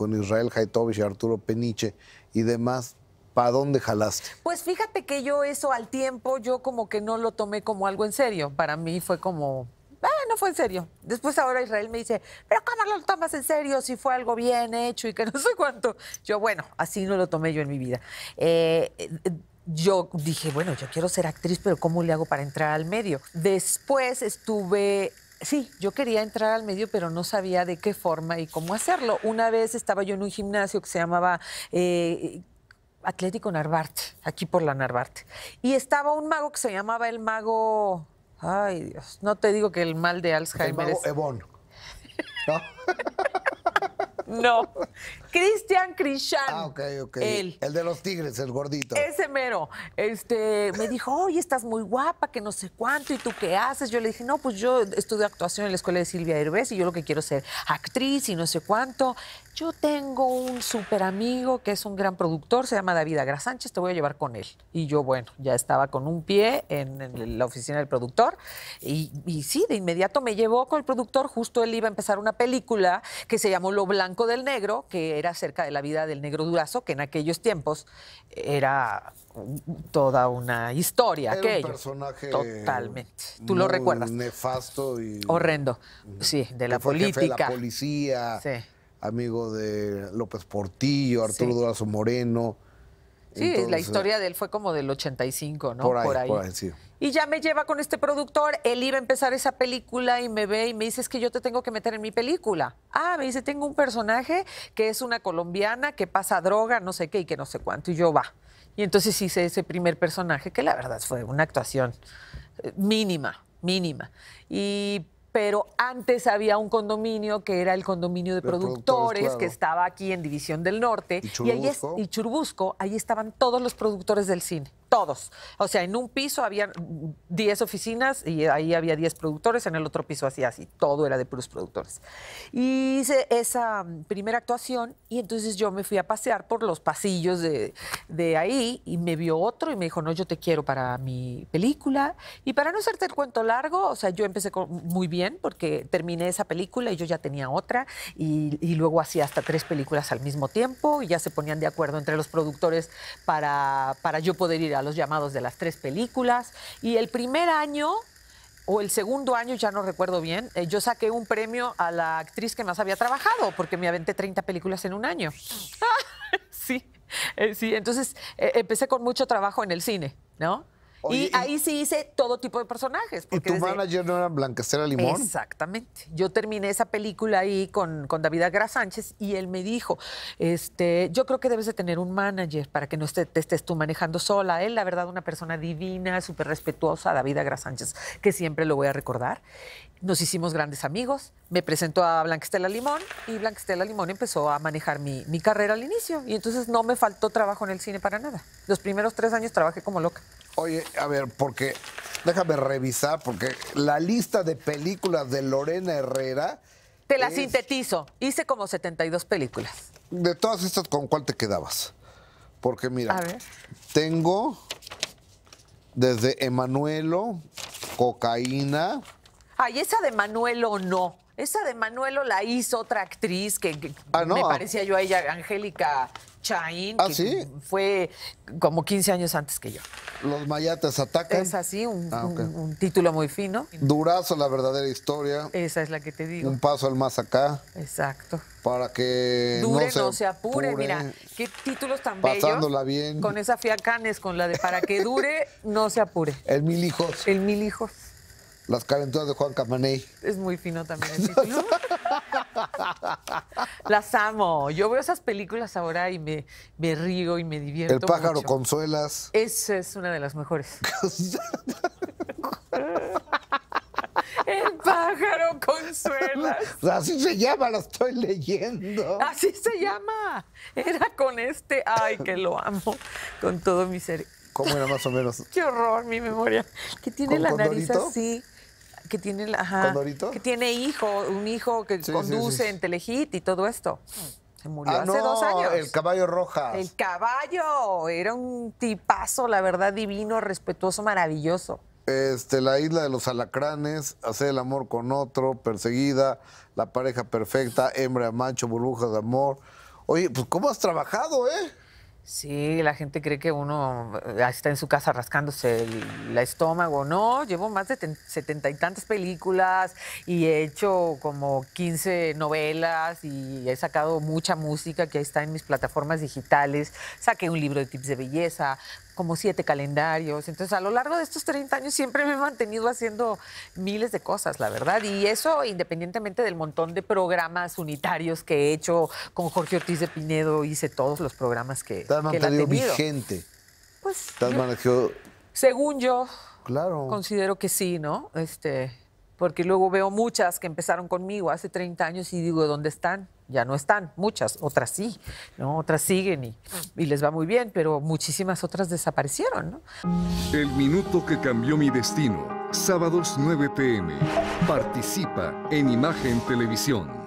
con Israel Haitovich, y Arturo Peniche y demás, ¿para dónde jalaste? Pues fíjate que yo eso al tiempo, yo como que no lo tomé como algo en serio. Para mí fue como, ah, no fue en serio. Después ahora Israel me dice, pero ¿cómo lo tomas en serio si fue algo bien hecho y que no sé cuánto? Yo, bueno, así no lo tomé yo en mi vida. Eh, yo dije, bueno, yo quiero ser actriz, pero ¿cómo le hago para entrar al medio? Después estuve Sí, yo quería entrar al medio, pero no sabía de qué forma y cómo hacerlo. Una vez estaba yo en un gimnasio que se llamaba eh, Atlético Narvarte, aquí por la Narvarte. Y estaba un mago que se llamaba el mago. Ay, Dios, no te digo que el mal de Alzheimer. mago Ebon. No. Cristian Cristian. Ah, ok, ok. El de los tigres, el gordito. Ese mero. Este, me dijo, oye, estás muy guapa, que no sé cuánto, ¿y tú qué haces? Yo le dije, no, pues yo estudio actuación en la escuela de Silvia Herbés y yo lo que quiero ser actriz y no sé cuánto. Yo tengo un súper amigo que es un gran productor, se llama David Agra Sánchez, te voy a llevar con él. Y yo, bueno, ya estaba con un pie en, la oficina del productor. Y, sí, de inmediato me llevó con el productor, justo él iba a empezar una película que se llamó Lo Blanco del Negro, que era acerca de la vida del negro durazo, que en aquellos tiempos era toda una historia. un personaje totalmente. Tú lo recuerdas. Nefasto y horrendo. Sí, de la política. de la policía. Sí amigo de López Portillo, Arturo sí. Durazo Moreno. Sí, la historia de él fue como del 85, ¿no? Por ahí. Y ya me lleva con este productor, él iba a empezar esa película y me ve y me dice, es que yo te tengo que meter en mi película. Ah, me dice, tengo un personaje que es una colombiana que pasa droga, no sé qué y que no sé cuánto, y yo va. Y entonces hice ese primer personaje, que la verdad fue una actuación eh, mínima, mínima. Y pero antes había un condominio que era el condominio de, productores, que estaba aquí en División del Norte. Y allí, Y, ahí estaban todos los productores del cine todos. O sea, en un piso había 10 oficinas y ahí había 10 productores, en el otro piso hacía así, todo era de puros productores. Y hice esa mm, primera actuación y entonces yo me fui a pasear por los pasillos de, de ahí y me vio otro y me dijo, no, yo te quiero para mi película. Y para no hacerte el cuento largo, o sea, yo empecé muy bien porque terminé esa película y yo ya tenía otra y, y luego hacía hasta tres películas al mismo tiempo y ya se ponían de acuerdo entre los productores para, para yo poder ir a los llamados de las tres películas. Y el primer año o el segundo año, ya no recuerdo bien, eh, yo saqué un premio a la actriz que más había trabajado, porque me aventé 30 películas en un año. sí, eh, sí, entonces eh, empecé con mucho trabajo en el cine, ¿no? y ahí sí hice todo tipo de personajes. ¿Y tu manager no era Estela Limón? Exactamente. Yo terminé esa película ahí con, David Agra Sánchez y él me dijo, este, yo creo que debes de tener un manager para que no te estés tú manejando sola. Él, la verdad, una persona divina, súper respetuosa, David Agra Sánchez, que siempre lo voy a recordar. Nos hicimos grandes amigos, me presentó a Blanquestela Limón y Blanquestela Limón empezó a manejar mi, mi carrera al inicio y entonces no me faltó trabajo en el cine para nada. Los primeros tres años trabajé como loca. Oye, a ver, porque déjame revisar, porque la lista de películas de Lorena Herrera. Te la sintetizo. Hice como 72 películas. De todas estas, ¿con cuál te quedabas? Porque mira, tengo desde Emanuelo, Cocaína. Ay, esa de Manuelo no. Esa de Manuelo la hizo otra actriz que, ah, me ah. parecía yo a ella, Angélica Chaín, ¿Ah, sí? fue como 15 años antes que yo. Los mayates atacan. Es así, ah, un, título muy fino. Durazo, la verdadera historia. Esa es la que te digo. Un paso al más acá. Exacto. Para que Dure, no se, apure. Mira, qué títulos tan Pasándola bien. Con esa fiacanes, con la de para que dure, no se apure. El mil hijos. El mil hijos. Las calenturas de Juan Camaney. Es muy fino también Las amo. Yo veo esas películas ahora y me, me río y me divierto. El pájaro consuelas. Esa es una de las mejores. El pájaro Consuelas. Así se llama, la estoy leyendo. Así se llama. Era con este, ay, que lo amo con todo mi ser. ¿Cómo era más o menos? Qué horror mi memoria. Que tiene la nariz así que tiene, que tiene hijo, un hijo que conduce en Telehit y todo esto. Se murió ah, hace dos años. El caballo roja. El caballo. Era un tipazo, la verdad, divino, respetuoso, maravilloso. Este, la isla de los alacranes, hacer el amor con otro, perseguida, la pareja perfecta, hembra, macho, burbuja de amor. Oye, pues ¿cómo has trabajado, eh? Sí, la gente cree que uno eh, está en su casa rascándose el, estómago. No, llevo más de setenta y tantas películas y he hecho como 15 novelas y he sacado mucha música que está en mis plataformas digitales. Saqué un libro de tips de belleza, como siete calendarios. Entonces, a lo largo de estos 30 años siempre me he mantenido haciendo miles de cosas, la verdad. Y eso independientemente del montón de programas unitarios que he hecho con Jorge Ortiz de Pinedo, hice todos los programas que... Te mantenido vigente. Pues... Te Según yo... Claro. Considero que sí, ¿no? Este, porque luego veo muchas que empezaron conmigo hace 30 años y digo, ¿dónde están? ya no están, muchas, otras sí, ¿no? otras siguen y, y les va muy bien, pero muchísimas otras desaparecieron. ¿no? El minuto que cambió mi destino, sábados 9 pm. Participa en Imagen Televisión.